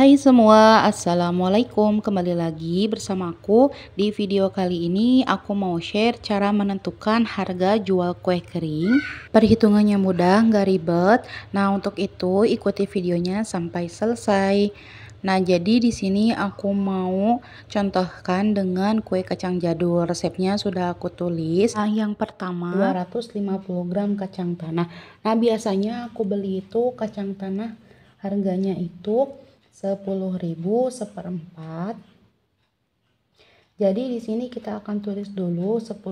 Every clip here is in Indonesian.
Hai semua, Assalamualaikum Kembali lagi bersama aku Di video kali ini aku mau share Cara menentukan harga jual kue kering Perhitungannya mudah, nggak ribet Nah untuk itu ikuti videonya sampai selesai Nah, jadi di sini aku mau contohkan dengan kue kacang jadul. Resepnya sudah aku tulis. Nah, yang pertama 250 gram kacang tanah. Nah, biasanya aku beli itu kacang tanah harganya itu 10.000 seperempat. Jadi di sini kita akan tulis dulu 10.000.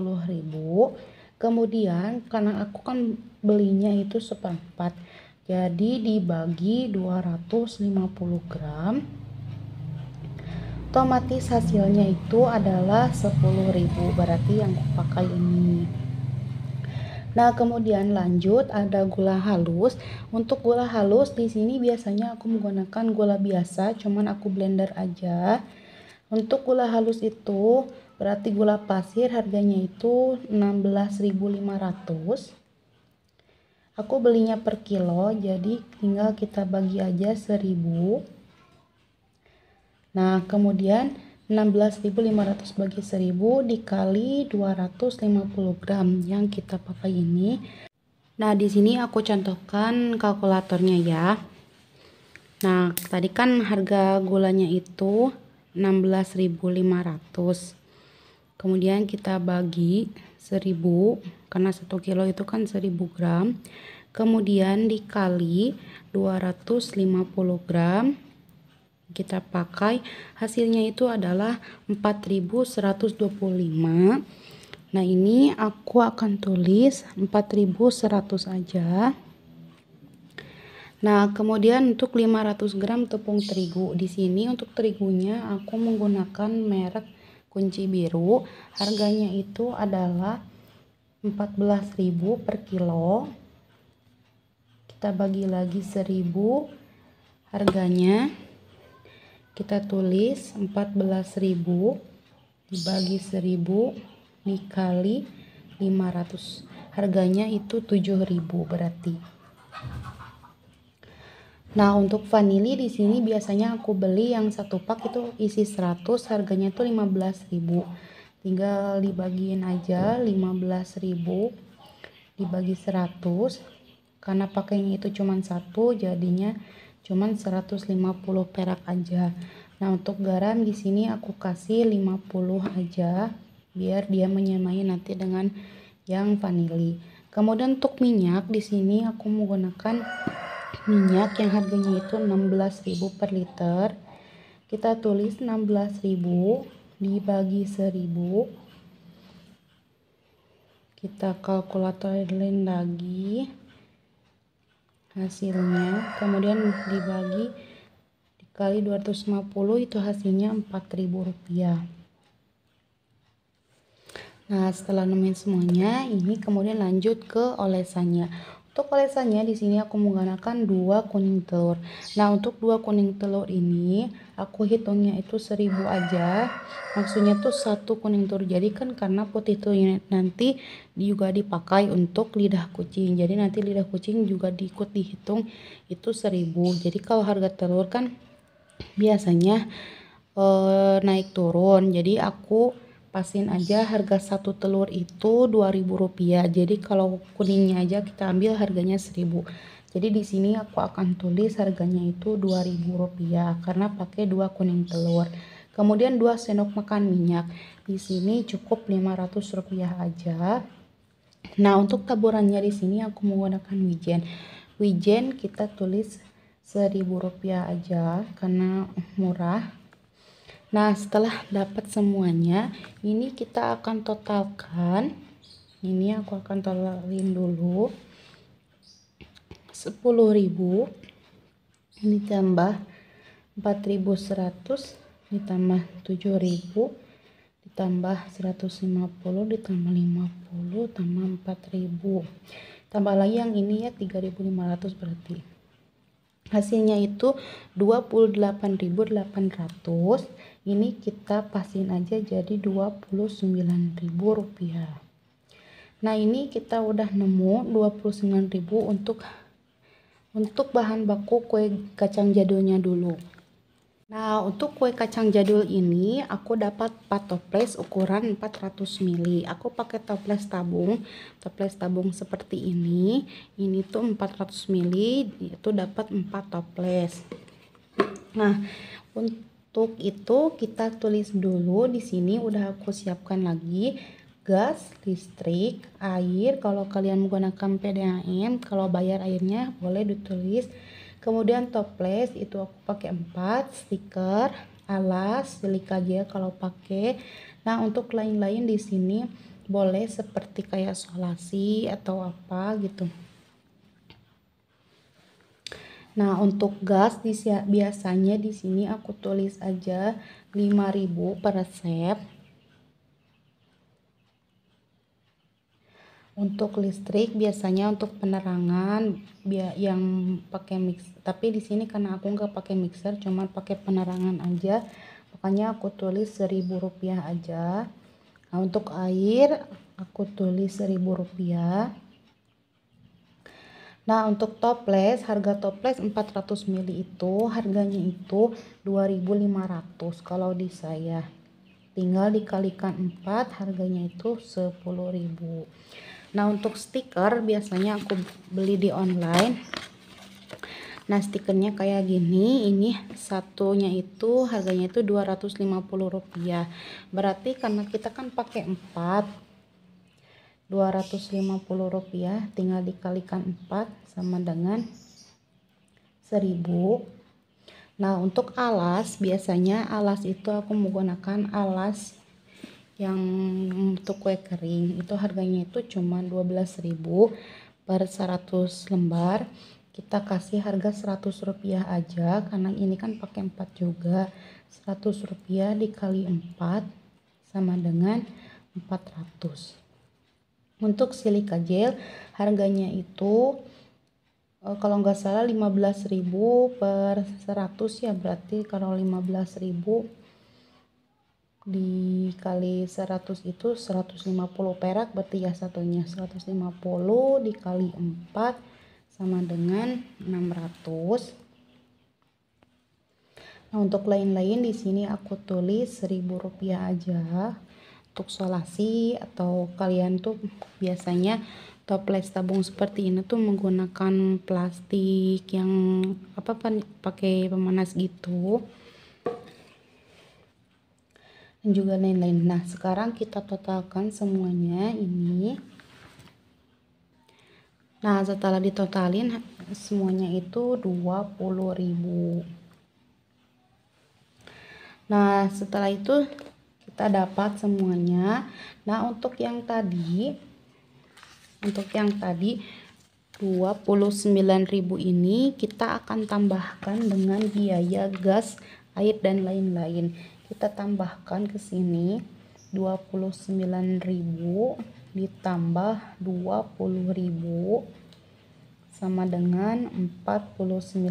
Kemudian karena aku kan belinya itu seperempat. Jadi dibagi 250 gram. Otomatis hasilnya itu adalah 10.000. Berarti yang aku pakai ini Nah, kemudian lanjut ada gula halus. Untuk gula halus di sini biasanya aku menggunakan gula biasa, cuman aku blender aja. Untuk gula halus itu berarti gula pasir harganya itu 16.500. Aku belinya per kilo, jadi tinggal kita bagi aja 1000. Nah, kemudian 16.500 bagi 1000 dikali 250 gram yang kita pakai ini. Nah, di sini aku contohkan kalkulatornya ya. Nah, tadi kan harga gulanya itu 16.500. Kemudian kita bagi 1000 karena 1 kilo itu kan 1000 gram. Kemudian dikali 250 gram kita pakai hasilnya itu adalah 4125 nah ini aku akan tulis 4100 aja nah kemudian untuk 500 gram tepung terigu di sini untuk terigunya aku menggunakan merek kunci biru harganya itu adalah 14.000 per kilo kita bagi lagi 1000 harganya kita tulis 14.000 dibagi 1000 dikali 500 harganya itu 7000 berarti nah untuk vanili di sini biasanya aku beli yang satu pak itu isi 100 harganya itu 15000 tinggal dibagiin aja 15000 dibagi 100 karena pakainya itu cuman satu jadinya cuman 150 perak aja nah untuk garam di sini aku kasih 50 aja biar dia menyamai nanti dengan yang vanili kemudian untuk minyak di sini aku menggunakan minyak yang harganya itu 16.000 per liter kita tulis 16.000 dibagi 1000 kita kalkulatorin lagi hasilnya kemudian dibagi dikali 250 itu hasilnya 4000 rupiah nah setelah nemuin semuanya ini kemudian lanjut ke olesannya untuk olesannya di sini aku menggunakan dua kuning telur. Nah, untuk dua kuning telur ini aku hitungnya itu seribu aja. Maksudnya tuh satu kuning telur. Jadi kan karena putih telurnya nanti juga dipakai untuk lidah kucing. Jadi nanti lidah kucing juga diikut dihitung itu seribu. Jadi kalau harga telur kan biasanya eh, naik turun. Jadi aku pasin aja harga satu telur itu 2000 rupiah jadi kalau kuningnya aja kita ambil harganya 1000 jadi di sini aku akan tulis harganya itu 2000 rupiah karena pakai dua kuning telur kemudian dua sendok makan minyak di sini cukup 500 rupiah aja nah untuk taburannya di sini aku menggunakan wijen wijen kita tulis 1000 rupiah aja karena murah Nah, setelah dapat semuanya, ini kita akan totalkan. Ini aku akan totalin dulu. 10.000 ini tambah 4.100 ditambah 7.000 ditambah 150 ditambah 50 tambah 4.000 tambah lagi yang ini ya 3.500 berarti hasilnya itu 28.800 ini kita pasin aja jadi rp rupiah. nah ini kita udah nemu 29.000 untuk untuk bahan baku kue kacang jadulnya dulu Nah, untuk kue kacang jadul ini aku dapat 4 toples ukuran 400 ml. Aku pakai toples tabung, toples tabung seperti ini. Ini tuh 400 ml, itu dapat 4 toples. Nah, untuk untuk itu kita tulis dulu di sini udah aku siapkan lagi gas, listrik, air. Kalau kalian menggunakan PDAM, kalau bayar airnya boleh ditulis. Kemudian toples itu aku pakai 4, stiker, alas, silika gel kalau pakai. Nah, untuk lain-lain di sini boleh seperti kayak solasi atau apa gitu. Nah, untuk gas biasanya di sini aku tulis aja 5000 per resep. Untuk listrik biasanya untuk penerangan yang pakai mix, tapi di sini karena aku nggak pakai mixer, cuma pakai penerangan aja. Makanya aku tulis seribu rupiah aja. Nah, untuk air aku tulis seribu rupiah. Nah, untuk toples, harga toples 400 ml itu harganya itu 2.500. Kalau di saya tinggal dikalikan 4, harganya itu 10.000. Nah, untuk stiker biasanya aku beli di online. Nah, stikernya kayak gini. Ini satunya itu harganya itu 250 rupiah Berarti karena kita kan pakai 4 250 rupiah tinggal dikalikan 4 sama dengan 1000 nah untuk alas biasanya alas itu aku menggunakan alas yang untuk kue kering itu harganya itu cuma 12.000 per 100 lembar kita kasih harga 100 rupiah aja karena ini kan pakai 4 juga 100 rupiah dikali 4 sama dengan 400 untuk silika gel harganya itu eh, kalau nggak salah 15.000 per 100 ya berarti kalau 15.000 dikali 100 itu 150 perak berarti ya satunya 150 dikali 4 sama dengan 600 nah untuk lain-lain di sini aku tulis 1000 rupiah aja untuk solasi atau kalian tuh biasanya toples tabung seperti ini tuh menggunakan plastik yang apa pakai pemanas gitu dan juga lain-lain nah sekarang kita totalkan semuanya ini nah setelah ditotalin semuanya itu 20.000 nah setelah itu kita dapat semuanya nah untuk yang tadi untuk yang tadi 29.000 ini kita akan tambahkan dengan biaya gas air dan lain-lain kita tambahkan ke sini 29.000 ditambah 20.000 sama dengan 49.000.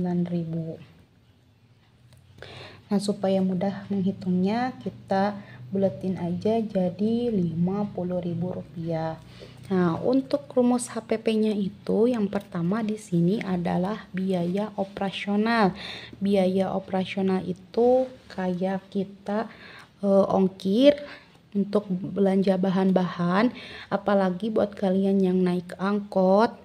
Nah, supaya mudah menghitungnya, kita buletin aja jadi Rp50.000. Nah, untuk rumus HPP-nya itu yang pertama di sini adalah biaya operasional. Biaya operasional itu kayak kita e, ongkir untuk belanja bahan-bahan, apalagi buat kalian yang naik angkot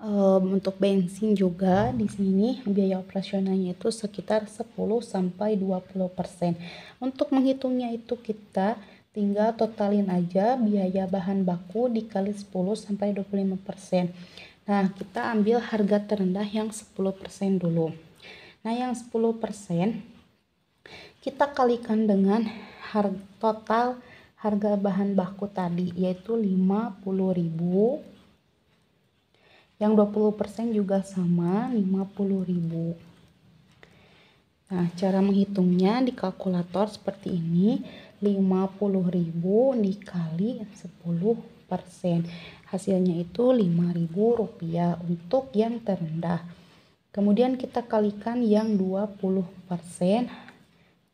um, untuk bensin juga di sini biaya operasionalnya itu sekitar 10 sampai 20%. Untuk menghitungnya itu kita tinggal totalin aja biaya bahan baku dikali 10 sampai 25%. Nah, kita ambil harga terendah yang 10% dulu. Nah, yang 10% kita kalikan dengan harga total harga bahan baku tadi yaitu ribu yang 20% juga sama 50.000 nah cara menghitungnya di kalkulator seperti ini 50.000 dikali 10% hasilnya itu 5.000 rupiah untuk yang terendah kemudian kita kalikan yang 20%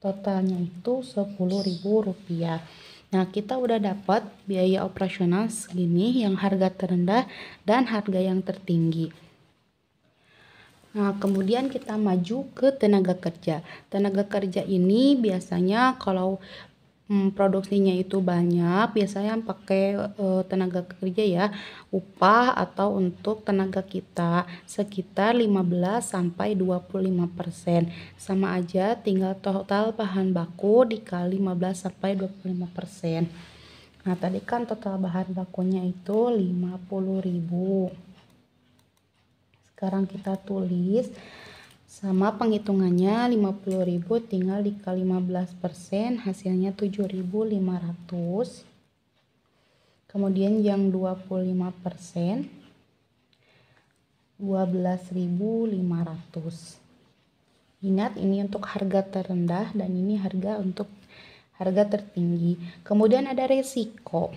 totalnya itu 10.000 rupiah Nah, kita udah dapat biaya operasional segini yang harga terendah dan harga yang tertinggi. Nah, kemudian kita maju ke tenaga kerja. Tenaga kerja ini biasanya kalau hmm, produksinya itu banyak, biasanya pakai, eh, tenaga kerja ya, upah atau untuk tenaga kita, sekitar 15-25%. persen Sama aja tinggal total bahan baku dikali 15-25%. persen Nah, tadi kan total bahan bakunya itu 50.000. Sekarang kita tulis sama penghitungannya 50.000 tinggal dikali 15% hasilnya 7.500. Kemudian yang 25% 12.500. Ingat ini untuk harga terendah dan ini harga untuk harga tertinggi. Kemudian ada resiko.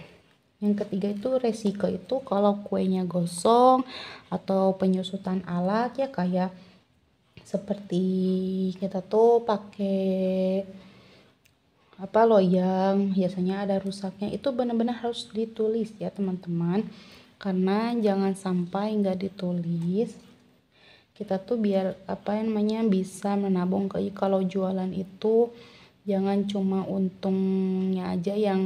Yang ketiga itu resiko itu kalau kuenya gosong atau penyusutan alat ya kayak seperti kita tuh pakai apa loyang biasanya ada rusaknya itu benar-benar harus ditulis ya teman-teman karena jangan sampai nggak ditulis kita tuh biar apa yang namanya bisa menabung ke kalau jualan itu jangan cuma untungnya aja yang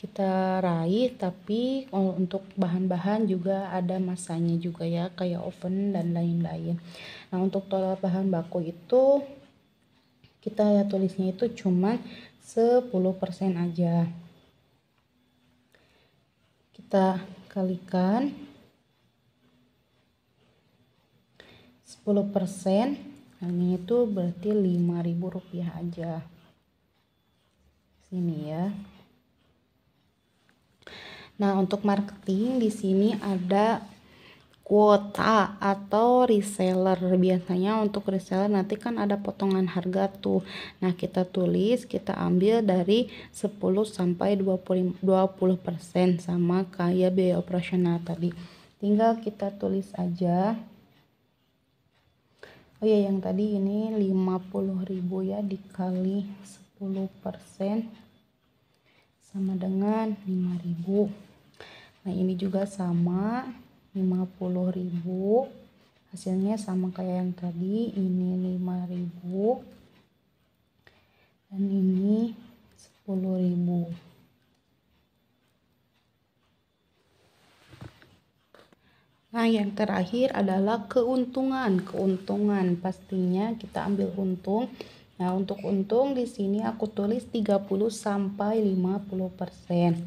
kita raih tapi oh, untuk bahan-bahan juga ada masanya juga ya kayak oven dan lain-lain nah untuk total bahan baku itu kita ya tulisnya itu cuman 10% aja kita kalikan 10% nah ini itu berarti 5000 rupiah aja sini ya Nah, untuk marketing di sini ada kuota atau reseller. Biasanya untuk reseller nanti kan ada potongan harga tuh. Nah, kita tulis, kita ambil dari 10 sampai 20 20% sama kayak biaya operasional tadi. Tinggal kita tulis aja. Oh ya, yang tadi ini 50.000 ya dikali 10% sama dengan 5000 nah ini juga sama 50000 hasilnya sama kayak yang tadi ini 5000 dan ini 10000 Nah, yang terakhir adalah keuntungan. Keuntungan pastinya kita ambil untung Nah, untuk untung di sini aku tulis 30 sampai 50%.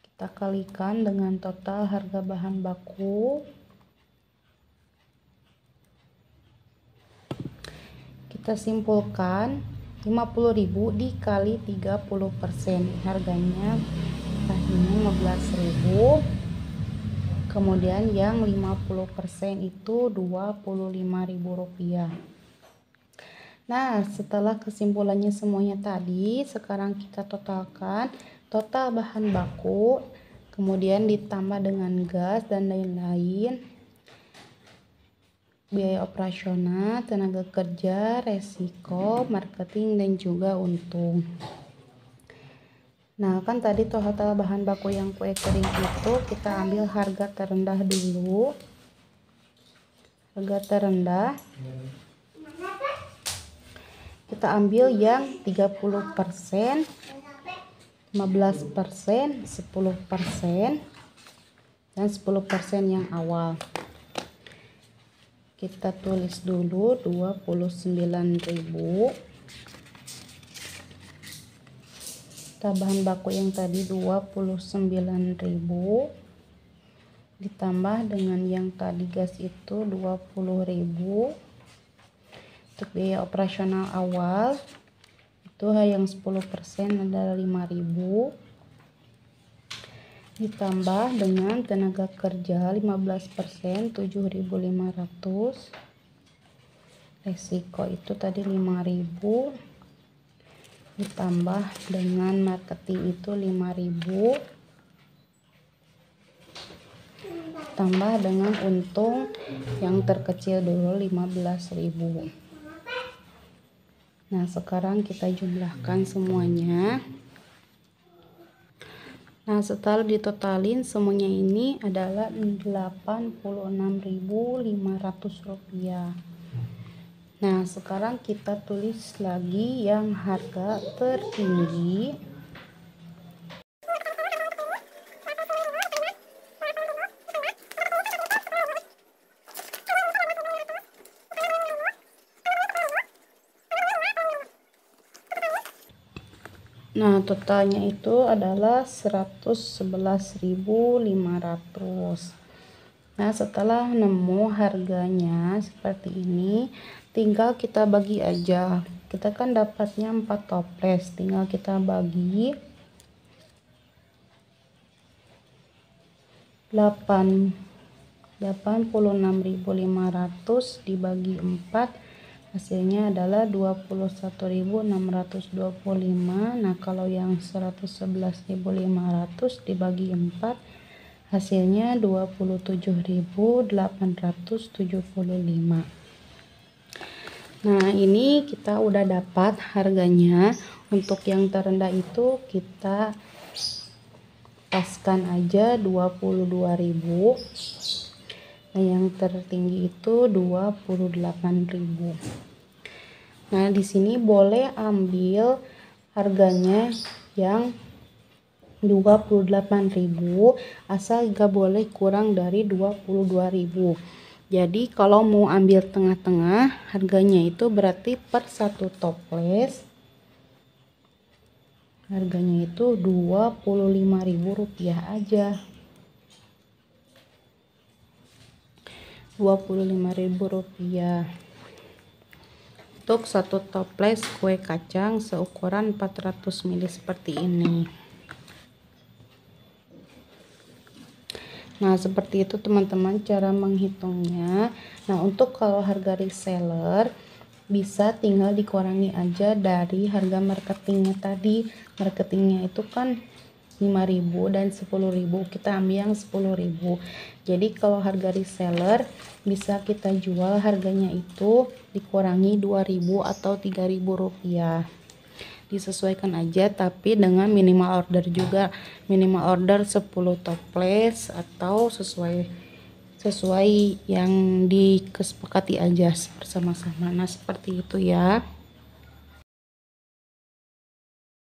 Kita kalikan dengan total harga bahan baku. Kita simpulkan 50.000 dikali 30%. Harganya ini 15.000 kemudian yang 50% itu rp rupiah. Nah, setelah kesimpulannya semuanya tadi, sekarang kita totalkan total bahan baku, kemudian ditambah dengan gas dan lain-lain, biaya operasional, tenaga kerja, resiko, marketing, dan juga untung. Nah, kan tadi total bahan baku yang kue kering itu kita ambil harga terendah dulu. Harga terendah kita ambil yang 30 persen 15 persen 10 persen dan 10 persen yang awal kita tulis dulu 29.000 tambahan baku yang tadi 29.000 ditambah dengan yang tadi gas itu 20.000 untuk biaya operasional awal itu yang 10% adalah 5000 ditambah dengan tenaga kerja 15% 7500 resiko itu tadi 5000 ditambah dengan marketing itu 5000 tambah dengan untung yang terkecil dulu 15.000 Nah, sekarang kita jumlahkan semuanya. Nah, setelah ditotalin semuanya ini adalah 86.500 rupiah. Nah, sekarang kita tulis lagi yang harga tertinggi. yang totalnya itu adalah 111.500 nah setelah nemu harganya seperti ini tinggal kita bagi aja kita kan dapatnya 4 toples tinggal kita bagi 8 86.500 dibagi 4 hasilnya adalah 21.625 nah kalau yang 111.500 dibagi 4 hasilnya 27.875 nah ini kita udah dapat harganya untuk yang terendah itu kita paskan aja 22.000 Nah, yang tertinggi itu 28.000. Nah, di sini boleh ambil harganya yang 28.000 asal gak boleh kurang dari 22.000. Jadi kalau mau ambil tengah-tengah harganya itu berarti per satu toples harganya itu Rp25.000 aja. Rp25.000 untuk satu toples kue kacang seukuran 400 ml seperti ini Nah, seperti itu teman-teman cara menghitungnya. Nah, untuk kalau harga reseller bisa tinggal dikurangi aja dari harga marketingnya tadi. Marketingnya itu kan 5000 dan 10000 kita ambil yang 10000 jadi kalau harga reseller bisa kita jual harganya itu dikurangi 2000 atau 3000 rupiah disesuaikan aja tapi dengan minimal order juga minimal order 10 toples atau sesuai sesuai yang dikesepakati aja bersama-sama nah seperti itu ya